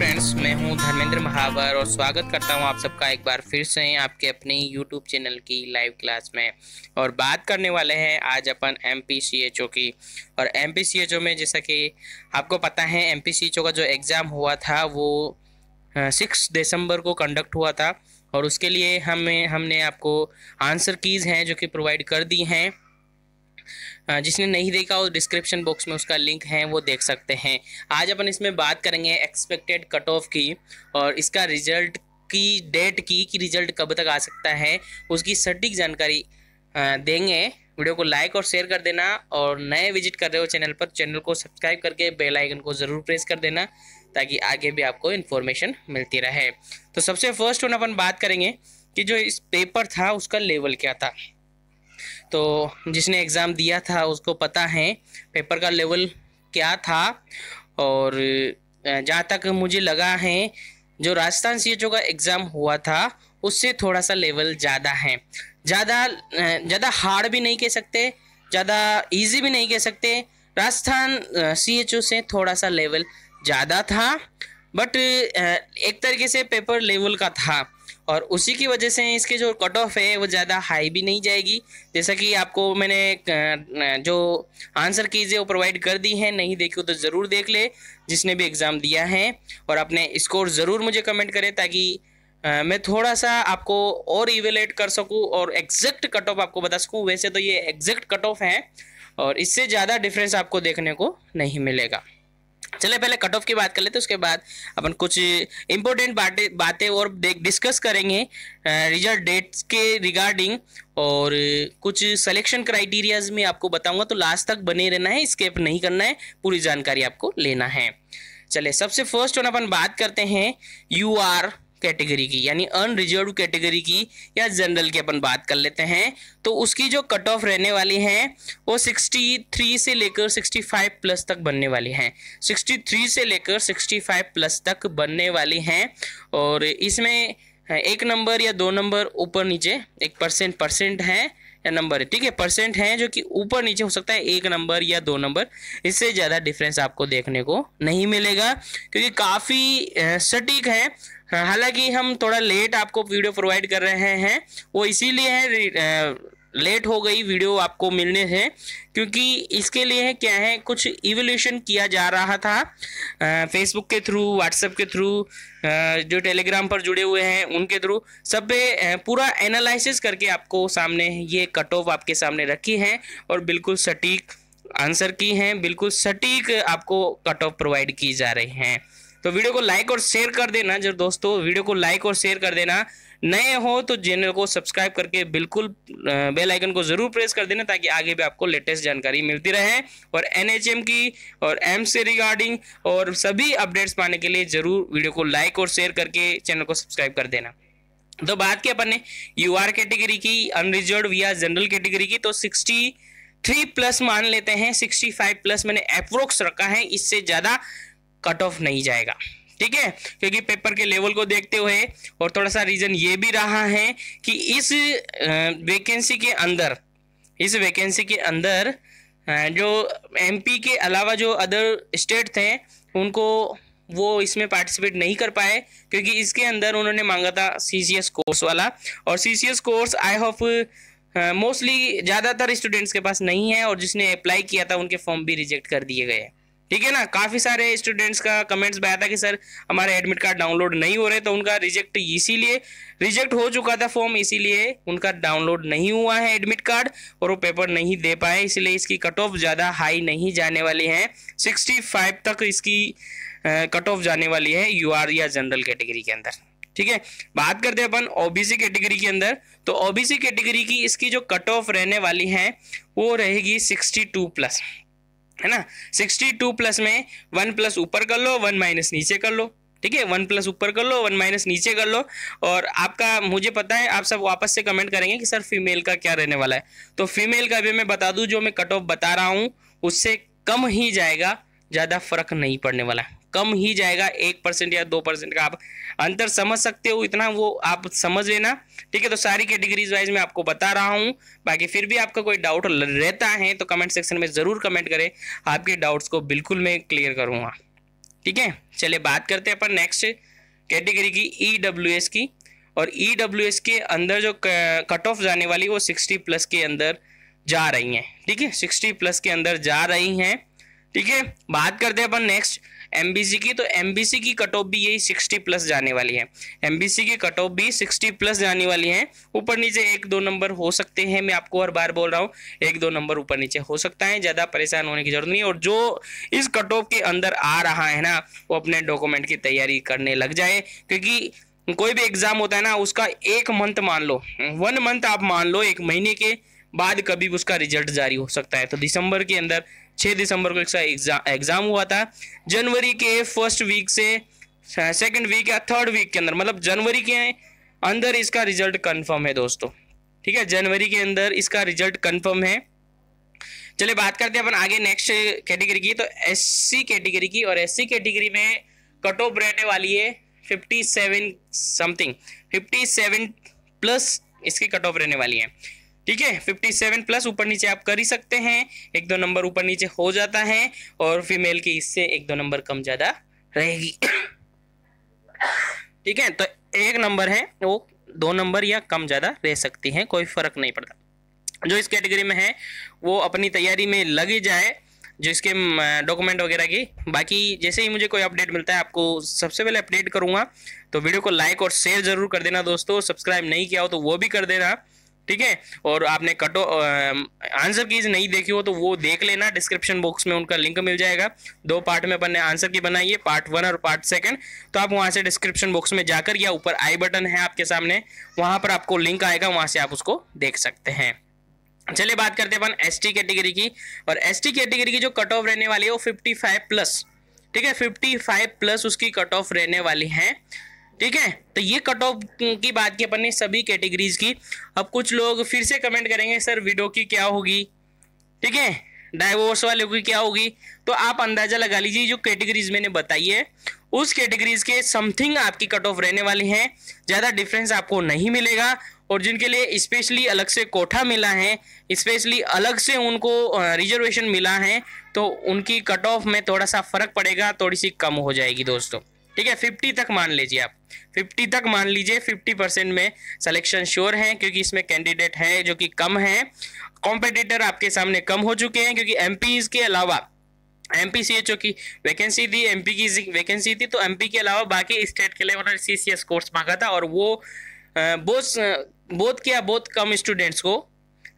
friends मैं हूं धर्मेंद्र महावर और स्वागत करता हूं आप सबका एक बार फिर से आपके अपने यूट्यूब चैनल की लाइव क्लास में और बात करने वाले हैं आज अपन एम की और एम में जैसा कि आपको पता है एम का जो एग्ज़ाम हुआ था वो सिक्स दिसंबर को कंडक्ट हुआ था और उसके लिए हमें हमने आपको आंसर कीज़ हैं जो कि प्रोवाइड कर दी हैं जिसने नहीं देखा वो डिस्क्रिप्शन बॉक्स में उसका लिंक है वो देख सकते हैं आज अपन इसमें बात करेंगे एक्सपेक्टेड कट ऑफ की और इसका रिजल्ट की डेट की कि रिजल्ट कब तक आ सकता है उसकी सटीक जानकारी देंगे वीडियो को लाइक और शेयर कर देना और नए विजिट कर रहे हो चैनल पर चैनल को सब्सक्राइब करके बेल आइकन को ज़रूर प्रेस कर देना ताकि आगे भी आपको इन्फॉर्मेशन मिलती रहे तो सबसे फर्स्ट उन अपन बात करेंगे कि जो इस पेपर था उसका लेवल क्या था तो जिसने एग्ज़ाम दिया था उसको पता है पेपर का लेवल क्या था और जहाँ तक मुझे लगा है जो राजस्थान सी का एग्ज़ाम हुआ था उससे थोड़ा सा लेवल ज़्यादा है ज़्यादा ज़्यादा हार्ड भी नहीं कह सकते ज़्यादा इजी भी नहीं कह सकते राजस्थान सी से थोड़ा सा लेवल ज़्यादा था बट एक तरीके से पेपर लेवल का था और उसी की वजह से इसके जो कट ऑफ है वो ज़्यादा हाई भी नहीं जाएगी जैसा कि आपको मैंने जो आंसर कीज़ है वो प्रोवाइड कर दी है नहीं देखी तो ज़रूर देख ले जिसने भी एग्ज़ाम दिया है और अपने स्कोर ज़रूर मुझे कमेंट करें ताकि मैं थोड़ा सा आपको और इवेलेट कर सकूं और एग्जैक्ट कट ऑफ आपको बता सकूं वैसे तो ये एग्जैक्ट कट ऑफ है और इससे ज़्यादा डिफरेंस आपको देखने को नहीं मिलेगा चले पहले कट ऑफ की बात कर लेते उसके बाद अपन कुछ इम्पोर्टेंट बातें बातें और डिस्कस करेंगे रिजल्ट डेट्स के रिगार्डिंग और कुछ सिलेक्शन क्राइटेरियाज में आपको बताऊंगा तो लास्ट तक बने रहना है स्केप नहीं करना है पूरी जानकारी आपको लेना है चले सबसे फर्स्ट अपन बात करते हैं यू आर कैटेगरी की यानी अनरिजर्व कैटेगरी की या जनरल की अपन बात कर लेते हैं तो उसकी जो कट ऑफ रहने वाली है वो 63 से लेकर 65 प्लस तक बनने वाली हैं 63 से लेकर 65 प्लस तक बनने वाली हैं और इसमें हाँ, एक नंबर या दो नंबर ऊपर नीचे एक परसेंट परसेंट है या नंबर है ठीक है परसेंट है जो कि ऊपर नीचे हो सकता है एक नंबर या दो नंबर इससे ज़्यादा डिफरेंस आपको देखने को नहीं मिलेगा क्योंकि काफ़ी सटीक है हाँ, हालांकि हम थोड़ा लेट आपको वीडियो प्रोवाइड कर रहे हैं वो इसीलिए है लेट हो गई वीडियो आपको मिलने से क्योंकि इसके लिए क्या है कुछ इवोल्यूशन किया जा रहा था फेसबुक के थ्रू व्हाट्सएप के थ्रू जो टेलीग्राम पर जुड़े हुए हैं उनके थ्रू सब पे पूरा एनालिसिस करके आपको सामने ये कट ऑफ आपके सामने रखी है और बिल्कुल सटीक आंसर की हैं बिल्कुल सटीक आपको कट ऑफ प्रोवाइड की जा रही हैं तो वीडियो को लाइक और शेयर कर देना जब दोस्तों वीडियो को लाइक और शेयर कर देना नए हो तो चैनल को सब्सक्राइब करके बिल्कुल बेल आइकन को जरूर प्रेस कर देना ताकि आगे भी आपको लेटेस्ट जानकारी मिलती रहे और एनएचएम की और एम से रिगार्डिंग और सभी अपडेट्स पाने के लिए जरूर वीडियो को लाइक और शेयर करके चैनल को सब्सक्राइब कर देना तो बात की अपन ने यू आर कैटेगरी की अनरिजर्व या जनरल कैटेगरी की तो सिक्सटी थ्री प्लस मान लेते हैं सिक्सटी फाइव प्लस मैंने अप्रोक्स रखा है इससे ज़्यादा कट ऑफ नहीं जाएगा ठीक है क्योंकि पेपर के लेवल को देखते हुए और थोड़ा सा रीजन ये भी रहा है कि इस वैकेंसी के अंदर इस वैकेंसी के अंदर जो एमपी के अलावा जो अदर स्टेट थे उनको वो इसमें पार्टिसिपेट नहीं कर पाए क्योंकि इसके अंदर उन्होंने मांगा था सीसीएस कोर्स वाला और CCS course I hope mostly ज़्यादातर स्टूडेंट्स के पास नहीं है और जिसने अप्लाई किया था उनके फॉर्म भी रिजेक्ट कर दिए गए हैं ठीक है ना काफ़ी सारे स्टूडेंट्स का कमेंट्स भी आया था कि सर हमारे एडमिट कार्ड डाउनलोड नहीं हो रहे तो उनका रिजेक्ट इसीलिए रिजेक्ट हो चुका था फॉर्म इसीलिए उनका डाउनलोड नहीं हुआ है एडमिट कार्ड और वो पेपर नहीं दे पाए इसलिए इसकी कट ऑफ ज़्यादा हाई नहीं जाने वाली है सिक्सटी फाइव तक इसकी कट ऑफ जाने वाली है यू या जनरल कैटेगरी के अंदर ठीक है बात करते हैं अपन ओबीसी कैटेगरी के अंदर तो ओबीसी कैटेगरी की इसकी जो कट ऑफ रहने वाली है वो रहेगी सिक्सटी टू प्लस है ना सिक्सटी टू प्लस में वन प्लस ऊपर कर लो वन माइनस नीचे कर लो ठीक है वन प्लस ऊपर कर लो वन माइनस नीचे कर लो और आपका मुझे पता है आप सब वापस से कमेंट करेंगे कि सर फीमेल का क्या रहने वाला है तो फीमेल का भी मैं बता दूं जो मैं कट ऑफ बता रहा हूँ उससे कम ही जाएगा ज़्यादा फर्क नहीं पड़ने वाला है कम ही जाएगा एक परसेंट या दो परसेंट का आप अंतर समझ सकते हो इतना वो आप समझ लेना ठीक है तो सारी कैटेगरीज वाइज मैं आपको बता रहा हूँ बाकी फिर भी आपका कोई डाउट रहता है तो कमेंट सेक्शन में ज़रूर कमेंट करें आपके डाउट्स को बिल्कुल मैं क्लियर करूँगा ठीक है चलिए बात करते हैं अपन नेक्स्ट कैटेगरी की ई e की और ई e के अंदर जो कट ऑफ जाने वाली वो सिक्सटी प्लस के अंदर जा रही हैं ठीक है सिक्सटी प्लस के अंदर जा रही हैं ठीक है बात करते हैं अपन नेक्स्ट एम की तो एम की कट ऑफ भी यही सिक्सटी प्लस जाने वाली है एम की कट ऑफ भी सिक्सटी प्लस जाने वाली है ऊपर नीचे एक दो नंबर हो सकते हैं मैं आपको हर बार बोल रहा हूँ एक दो नंबर ऊपर नीचे हो सकता है ज़्यादा परेशान होने की जरूरत नहीं और जो इस कट ऑफ के अंदर आ रहा है ना वो अपने डॉक्यूमेंट की तैयारी करने लग जाए क्योंकि कोई भी एग्जाम होता है ना उसका एक मंथ मान लो वन मंथ आप मान लो एक महीने के बाद कभी उसका रिजल्ट जारी हो सकता है तो दिसंबर के अंदर 6 दिसंबर को इसका एग्जाम हुआ था जनवरी के फर्स्ट वीक से सेकंड वीक या थर्ड वीक के अंदर मतलब जनवरी के अंदर इसका रिजल्ट कन्फर्म है दोस्तों ठीक है जनवरी के अंदर इसका रिजल्ट कन्फर्म है चलिए बात करते हैं अपन आगे नेक्स्ट कैटेगरी की तो एससी कैटेगरी की और एससी कैटेगरी में कट ऑफ रहने वाली है fifty seven something fifty seven plus इसकी कट ऑफ रहने वाली है ठीक है 57 प्लस ऊपर नीचे आप कर ही सकते हैं एक दो नंबर ऊपर नीचे हो जाता है और फीमेल की इससे एक दो नंबर कम ज़्यादा रहेगी ठीक है तो एक नंबर है वो दो नंबर या कम ज़्यादा रह सकती हैं कोई फ़र्क नहीं पड़ता जो इस कैटेगरी में है वो अपनी तैयारी में लग ही जाए जो इसके डॉक्यूमेंट वगैरह की बाकी जैसे ही मुझे कोई अपडेट मिलता है आपको सबसे पहले अपडेट करूंगा तो वीडियो को लाइक और शेयर ज़रूर कर देना दोस्तों सब्सक्राइब नहीं किया हो तो वो भी कर देना ठीक है और आपने कटो आंसर कीज नहीं देखी हो तो वो देख लेना डिस्क्रिप्शन बॉक्स में उनका लिंक मिल जाएगा दो पार्ट में अपन ने आंसर की बनाई है पार्ट वन और पार्ट सेकंड तो आप वहां से डिस्क्रिप्शन बॉक्स में जाकर या ऊपर आई बटन है आपके सामने वहां पर आपको लिंक आएगा वहां से आप उसको देख सकते हैं चलिए बात करते हैं अपन एस कैटेगरी की और एस कैटेगरी की जो कट ऑफ रहने वाली है वो फिफ्टी प्लस ठीक है फिफ्टी फाइव प्लस उसकी कट ऑफ रहने वाली है ठीक है तो ये कट ऑफ की बात की अपन ने सभी कैटेगरीज की अब कुछ लोग फिर से कमेंट करेंगे सर विडो की क्या होगी ठीक है डाइवोर्स वाले की क्या होगी तो आप अंदाजा लगा लीजिए जो कैटेगरीज मैंने बताई है उस कैटेगरीज के समथिंग आपकी कट ऑफ रहने वाली हैं ज़्यादा डिफरेंस आपको नहीं मिलेगा और जिनके लिए स्पेशली अलग से कोठा मिला है स्पेशली अलग से उनको रिजर्वेशन मिला है तो उनकी कट ऑफ में थोड़ा सा फ़र्क पड़ेगा थोड़ी सी कम हो जाएगी दोस्तों ठीक है फिफ्टी तक मान लीजिए आप 50 तक मान लीजिए 50 परसेंट में सिलेक्शन श्योर है क्योंकि इसमें कैंडिडेट हैं जो कि कम हैं कॉम्पिटिटर आपके सामने कम हो चुके हैं क्योंकि एम के अलावा M P C H O की वैकेंसी थी एम पी की वैकेंसी थी तो एम पी के अलावा बाकी स्टेट के लिए उन्होंने सी सी एस कोर्स मांगा था और वो बोथ बोथ क्या बहुत कम स्टूडेंट्स को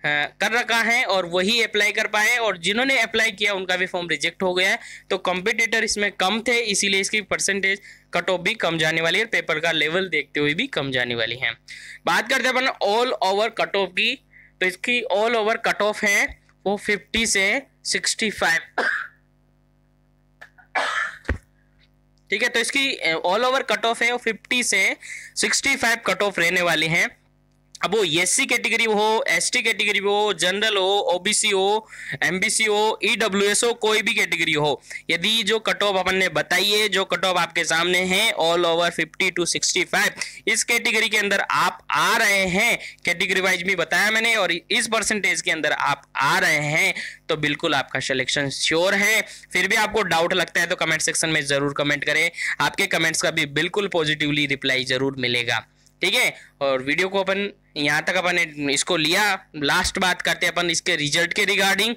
कर रखा है और वही अप्लाई कर पाए और जिन्होंने अप्लाई किया उनका भी फॉर्म रिजेक्ट हो गया है तो कॉम्पिटिटर इसमें कम थे इसीलिए इसकी परसेंटेज कट ऑफ भी कम जाने वाली है पेपर का लेवल देखते हुए भी कम जाने वाली है बात करते हैं अपन ऑल ओवर कट ऑफ की तो इसकी ऑल ओवर कट ऑफ है वो फिफ्टी से सिक्सटी फाइव ठीक है तो इसकी ऑल ओवर कट ऑफ है वो फिफ्टी से सिक्सटी फाइव कट ऑफ रहने वाली है अब वो एस सी कैटेगरी हो एस टी कैटेगरी हो जनरल हो ओबीसी हो एमबीसी हो ईडब्ल्यूएस e हो कोई भी कैटेगरी हो यदि जो कट ऑफ अपन ने बताइए जो कट ऑफ आपके सामने है ऑल ओवर 50 टू 65 इस कैटेगरी के अंदर आप आ रहे हैं कैटेगरी वाइज भी बताया मैंने और इस परसेंटेज के अंदर आप आ रहे हैं तो बिल्कुल आपका सिलेक्शन श्योर है फिर भी आपको डाउट लगता है तो कमेंट सेक्शन में जरूर कमेंट करें आपके कमेंट्स का भी बिल्कुल पॉजिटिवली रिप्लाई जरूर मिलेगा ठीक है और वीडियो को अपन यहाँ तक अपन इसको लिया लास्ट बात करते हैं अपन इसके रिजल्ट के रिगार्डिंग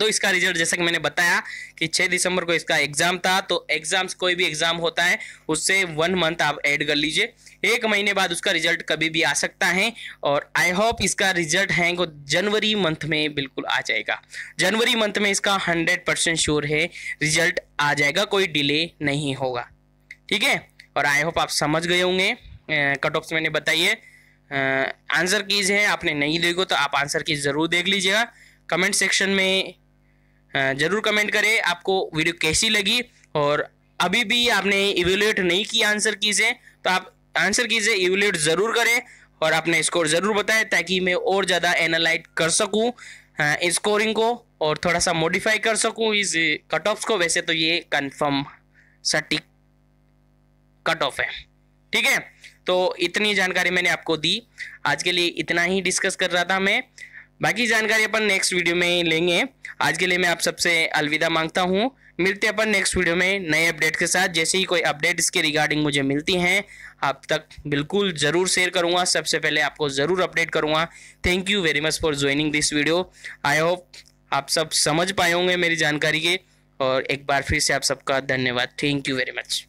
तो इसका रिजल्ट जैसा कि मैंने बताया कि 6 दिसंबर को इसका एग्जाम था तो एग्जाम्स कोई भी एग्जाम होता है उससे वन मंथ आप ऐड कर लीजिए एक महीने बाद उसका रिजल्ट कभी भी आ सकता है और आई होप इसका रिजल्ट है वो जनवरी मंथ में बिल्कुल आ जाएगा जनवरी मंथ में इसका हंड्रेड परसेंट श्योर है रिजल्ट आ जाएगा कोई डिले नहीं होगा ठीक है और आई होप आप समझ गए होंगे कट ऑफ्स मैंने बताई है आंसर कीज है आपने नहीं देखो तो आप आंसर कीज ज़रूर देख लीजिएगा कमेंट सेक्शन में ज़रूर कमेंट करें आपको वीडियो कैसी लगी और अभी भी आपने इवेल्यूएट नहीं किया आंसर कीज है तो आप आंसर की से इवेल्यूएट ज़रूर करें और आपने स्कोर ज़रूर बताएं ताकि मैं और ज़्यादा एनालाइज कर सकूँ स्कोरिंग को और थोड़ा सा मॉडिफाई कर सकूँ इस कट ऑफ को वैसे तो ये कन्फर्म सटीक कट ऑफ है ठीक है तो इतनी जानकारी मैंने आपको दी आज के लिए इतना ही डिस्कस कर रहा था मैं बाकी जानकारी अपन नेक्स्ट वीडियो में ही लेंगे आज के लिए मैं आप सबसे अलविदा मांगता हूँ मिलते अपन नेक्स्ट वीडियो में नए अपडेट के साथ जैसे ही कोई अपडेट इसके रिगार्डिंग मुझे मिलती हैं आप तक बिल्कुल ज़रूर शेयर करूँगा सबसे पहले आपको ज़रूर अपडेट करूँगा thank you very much for joining this video I hope आप सब समझ पाए होंगे मेरी जानकारी के और एक बार फिर से आप सबका धन्यवाद थैंक यू वेरी मच